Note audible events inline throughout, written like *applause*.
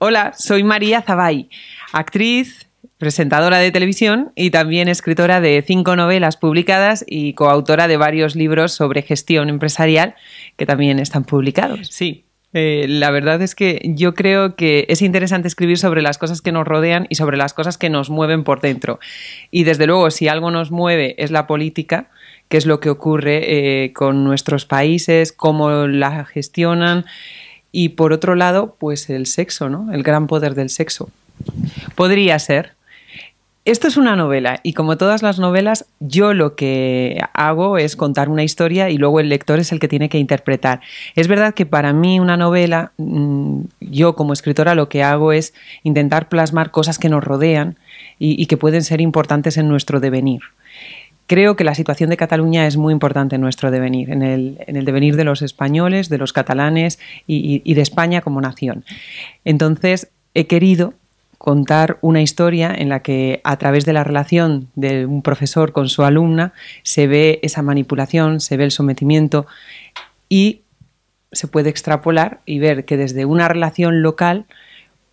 Hola, soy María Zabay, actriz, presentadora de televisión y también escritora de cinco novelas publicadas y coautora de varios libros sobre gestión empresarial que también están publicados. Sí, eh, la verdad es que yo creo que es interesante escribir sobre las cosas que nos rodean y sobre las cosas que nos mueven por dentro. Y desde luego, si algo nos mueve es la política, que es lo que ocurre eh, con nuestros países, cómo la gestionan y por otro lado, pues el sexo, ¿no? El gran poder del sexo. Podría ser. Esto es una novela y como todas las novelas, yo lo que hago es contar una historia y luego el lector es el que tiene que interpretar. Es verdad que para mí una novela, mm, yo como escritora lo que hago es intentar plasmar cosas que nos rodean y, y que pueden ser importantes en nuestro devenir. Creo que la situación de Cataluña es muy importante en nuestro devenir, en el, devenir de los españoles, de los catalanes y de España como nación. Entonces, he querido contar una historia en la que a través de la relación de un profesor con su alumna se ve esa manipulación, se ve el sometimiento y se puede extrapolar y ver que desde una relación local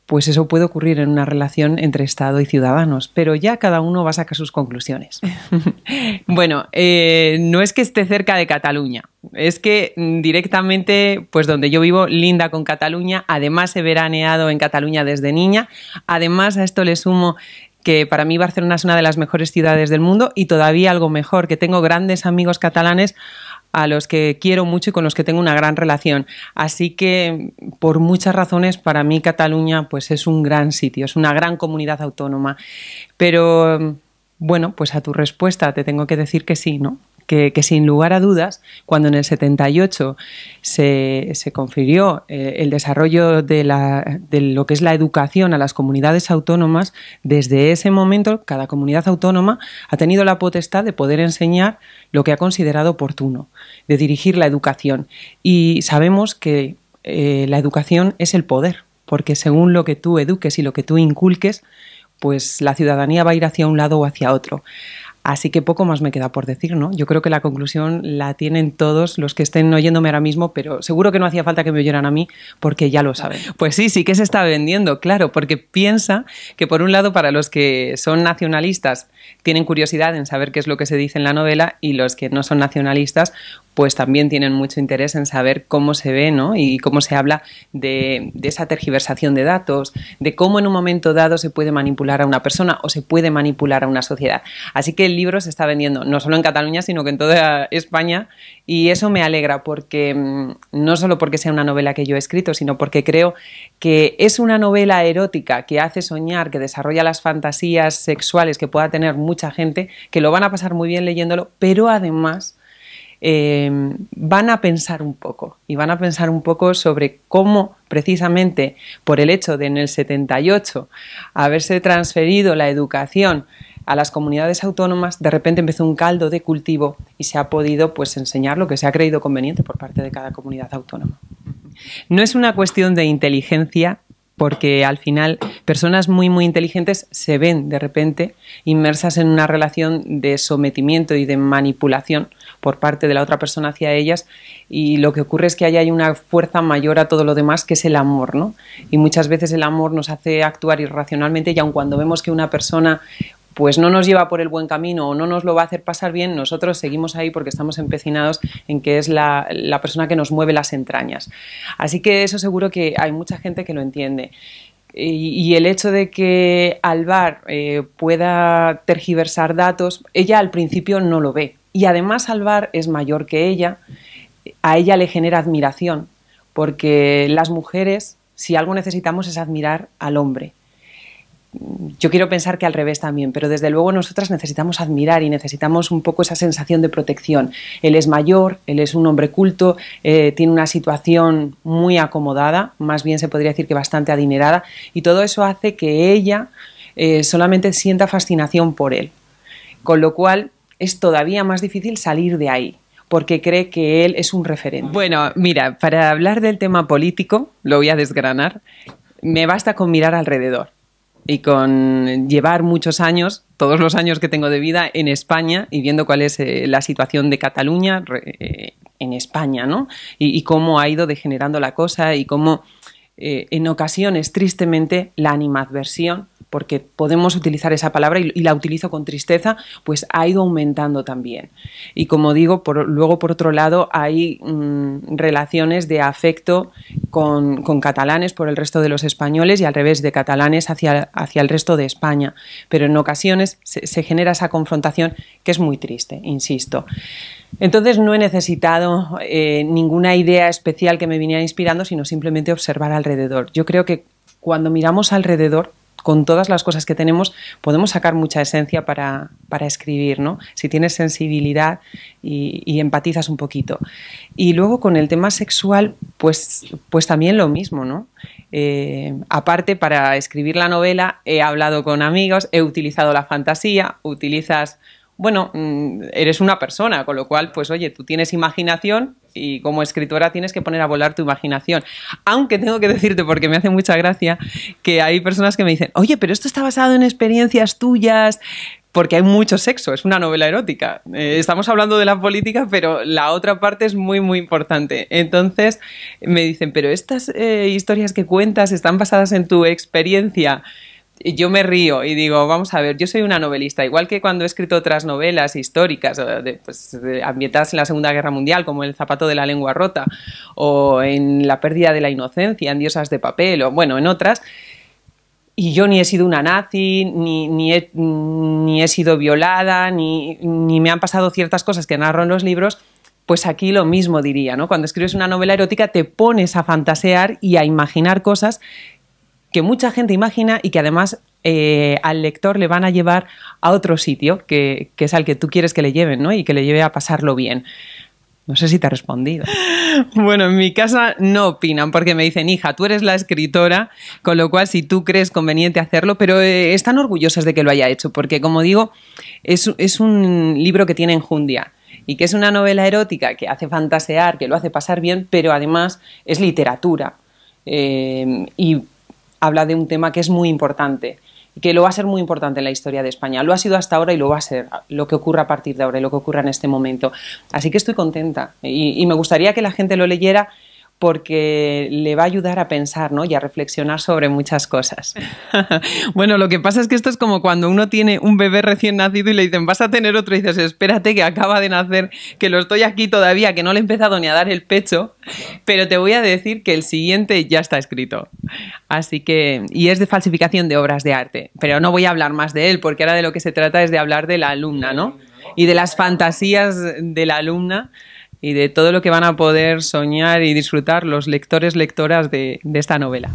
pues eso puede ocurrir en una relación entre Estado y ciudadanos, pero ya cada uno va a sacar sus conclusiones. *laughs* bueno, eh, no es que esté cerca de Cataluña, es que directamente, pues donde yo vivo, linda con Cataluña, además he veraneado en Cataluña desde niña, además a esto le sumo que para mí Barcelona es una de las mejores ciudades del mundo y todavía algo mejor, que tengo grandes amigos catalanes a los que quiero mucho y con los que tengo una gran relación. Así que, por muchas razones, para mí Cataluña pues, es un gran sitio, es una gran comunidad autónoma. Pero, bueno, pues a tu respuesta te tengo que decir que sí, ¿no? que, sin lugar a dudas, cuando en el 78 se, confirió eh, el desarrollo de, la, de, lo que es la educación a las comunidades autónomas, desde ese momento cada comunidad autónoma ha tenido la potestad de poder enseñar lo que ha considerado oportuno, de dirigir la educación. Y sabemos que eh, la educación es el poder, porque según lo que tú eduques y lo que tú inculques, pues la ciudadanía va a ir hacia un lado o hacia otro. Así que poco más me queda por decir, ¿no? Yo creo que la conclusión la tienen todos los que estén oyéndome ahora mismo, pero seguro que no hacía falta que me oyeran a mí porque ya lo saben. Pues sí, sí que se está vendiendo, claro, porque piensa que por un lado para los que son nacionalistas tienen curiosidad en saber qué es lo que se dice en la novela y los que no son nacionalistas pues también tienen mucho interés en saber cómo se ve ¿no? y cómo se habla de, de, esa tergiversación de datos, de cómo en un momento dado se puede manipular a una persona o se puede manipular a una sociedad. Así que libro se está vendiendo, no solo en Cataluña, sino que en toda España. Y eso me alegra porque mm, no solo porque sea una novela que yo he escrito, sino porque creo que es una novela erótica que hace soñar, que desarrolla las fantasías sexuales que pueda tener mucha gente, que lo van a pasar muy bien leyéndolo, pero además... Eh, van a pensar un poco y van a pensar un poco sobre cómo precisamente por el hecho de en el 78 haberse transferido la educación a las comunidades autónomas, de repente empezó un caldo de cultivo y se ha podido pues enseñar lo que se ha creído conveniente por parte de cada comunidad autónoma. No es una cuestión de inteligencia porque al final personas muy muy inteligentes se ven de repente inmersas en una relación de sometimiento y de manipulación por parte de la otra persona hacia ellas y lo que ocurre es que ahí hay una fuerza mayor a todo lo demás que es el amor, ¿no? Y muchas veces el amor nos hace actuar irracionalmente y aun cuando vemos que una persona pues no nos lleva por el buen camino o no nos lo va a hacer pasar bien, nosotros seguimos ahí porque estamos empecinados en que es la, persona que nos mueve las entrañas. Así que eso seguro que hay mucha gente que lo entiende y el hecho de que Alvar eh, pueda tergiversar datos, ella al principio no lo ve. Y además Alvar es mayor que ella, a ella le genera admiración, porque las mujeres, si algo necesitamos es admirar al hombre yo quiero pensar que al revés también, pero desde luego nosotras necesitamos admirar y necesitamos un poco esa sensación de protección. Él es mayor, él es un hombre culto, eh, tiene una situación muy acomodada, más bien se podría decir que bastante adinerada, y todo eso hace que ella eh, solamente sienta fascinación por él. Con lo cual es todavía más difícil salir de ahí porque cree que él es un referente. Bueno, mira, para hablar del tema político, lo voy a desgranar, me basta con mirar alrededor y con llevar muchos años, todos los años que tengo de vida en España y viendo cuál es eh, la situación de Cataluña eh, en España, ¿no? Y, cómo ha ido degenerando la cosa y cómo eh, en ocasiones, tristemente, la animadversión porque podemos utilizar esa palabra y, la utilizo con tristeza, pues ha ido aumentando también. Y como digo, luego por otro lado hay mm, relaciones de afecto con, catalanes por el resto de los españoles y al revés, de catalanes hacia, hacia el resto de España. Pero en ocasiones se, genera esa confrontación que es muy triste, insisto. Entonces no he necesitado eh, ninguna idea especial que me viniera inspirando, sino simplemente observar alrededor. Yo creo que cuando miramos alrededor, con todas las cosas que tenemos, podemos sacar mucha esencia para, escribir, ¿no? Si tienes sensibilidad y, empatizas un poquito. Y luego con el tema sexual, pues, pues también lo mismo, ¿no? Eh, aparte, para escribir la novela he hablado con amigos, he utilizado la fantasía, utilizas bueno, mm, eres una persona, con lo cual, pues oye, tú tienes imaginación y como escritora tienes que poner a volar tu imaginación. Aunque tengo que decirte, porque me hace mucha gracia, que hay personas que me dicen, oye, pero esto está basado en experiencias tuyas, porque hay mucho sexo, es una novela erótica. Eh, estamos hablando de la política, pero la otra parte es muy, muy importante. Entonces me dicen, pero estas eh, historias que cuentas están basadas en tu experiencia yo me río y digo, vamos a ver, yo soy una novelista, igual que cuando he escrito otras novelas históricas, eh, pues, ambientadas en la Segunda Guerra Mundial, como El zapato de la lengua rota, o en La pérdida de la inocencia, en Diosas de papel, o bueno, en otras. Y yo ni he sido una nazi, ni, he, sido violada, ni, ni me han pasado ciertas cosas que narro en los libros, pues aquí lo mismo diría, ¿no? Cuando escribes una novela erótica te pones a fantasear y a imaginar cosas que mucha gente imagina y que además eh, al lector le van a llevar a otro sitio, que, es al que tú quieres que le lleven, Y que le lleve a pasarlo bien. No sé si te ha respondido. *laughs* Bueno, en mi casa no opinan porque me dicen, hija, tú eres la escritora, con lo cual si tú crees conveniente hacerlo, pero eh, están orgullosas de que lo haya hecho, porque como digo, es, un libro que tiene enjundia y que es una novela erótica que hace fantasear, que lo hace pasar bien, pero además es literatura. Eh, y habla de un tema que es muy importante que lo va a ser muy importante en la historia de España. Lo ha sido hasta ahora y lo va a ser, lo que ocurra a partir de ahora y lo que ocurra en este momento. Así que estoy contenta y me gustaría que la gente lo leyera porque le va a ayudar a pensar y a reflexionar sobre muchas cosas. *laughs* bueno, lo que pasa es que esto es como cuando uno tiene un bebé recién nacido y le dicen, vas a tener otro, y dices, espérate que acaba de nacer, que lo estoy aquí todavía, que no le he empezado ni a dar el pecho, pero te voy a decir que el siguiente ya está escrito. Así que, y es de falsificación de obras de arte, pero no voy a hablar más de él, porque ahora de lo que se trata es de hablar de la alumna, ¿no? Y de las fantasías de la alumna y de todo lo que van a poder soñar y disfrutar los lectores, lectoras de, de esta novela.